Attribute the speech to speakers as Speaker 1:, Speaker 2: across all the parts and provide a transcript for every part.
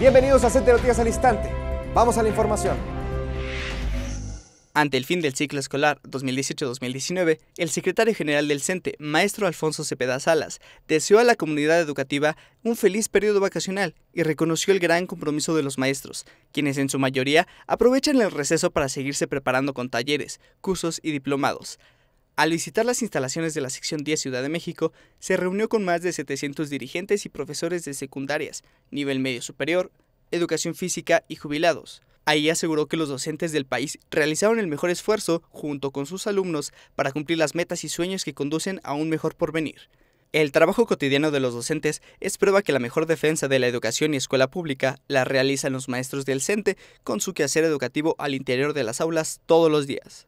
Speaker 1: Bienvenidos a 7 Noticias al Instante. Vamos a la información.
Speaker 2: Ante el fin del ciclo escolar 2018-2019, el secretario general del CENTE, maestro Alfonso Cepeda Salas, deseó a la comunidad educativa un feliz periodo vacacional y reconoció el gran compromiso de los maestros, quienes en su mayoría aprovechan el receso para seguirse preparando con talleres, cursos y diplomados, al visitar las instalaciones de la sección 10 Ciudad de México, se reunió con más de 700 dirigentes y profesores de secundarias, nivel medio superior, educación física y jubilados. Ahí aseguró que los docentes del país realizaron el mejor esfuerzo junto con sus alumnos para cumplir las metas y sueños que conducen a un mejor porvenir. El trabajo cotidiano de los docentes es prueba que la mejor defensa de la educación y escuela pública la realizan los maestros del CENTE con su quehacer educativo al interior de las aulas todos los días.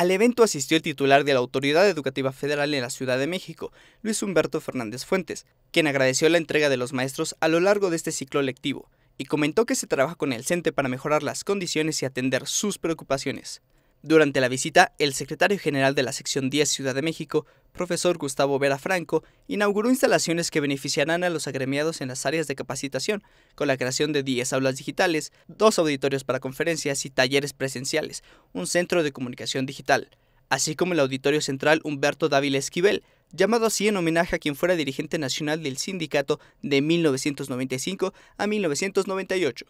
Speaker 2: Al evento asistió el titular de la Autoridad Educativa Federal en la Ciudad de México, Luis Humberto Fernández Fuentes, quien agradeció la entrega de los maestros a lo largo de este ciclo lectivo y comentó que se trabaja con el CENTE para mejorar las condiciones y atender sus preocupaciones. Durante la visita, el secretario general de la sección 10 Ciudad de México, profesor Gustavo Vera Franco, inauguró instalaciones que beneficiarán a los agremiados en las áreas de capacitación, con la creación de 10 aulas digitales, dos auditorios para conferencias y talleres presenciales, un centro de comunicación digital, así como el auditorio central Humberto Dávila Esquivel, llamado así en homenaje a quien fuera dirigente nacional del sindicato de 1995 a 1998.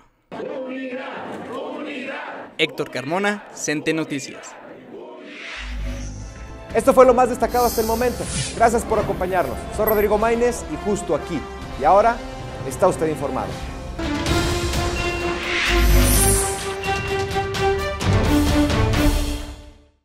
Speaker 2: Héctor Carmona, Cente Noticias.
Speaker 1: Esto fue lo más destacado hasta el momento. Gracias por acompañarnos. Soy Rodrigo Maínez y justo aquí. Y ahora está usted informado.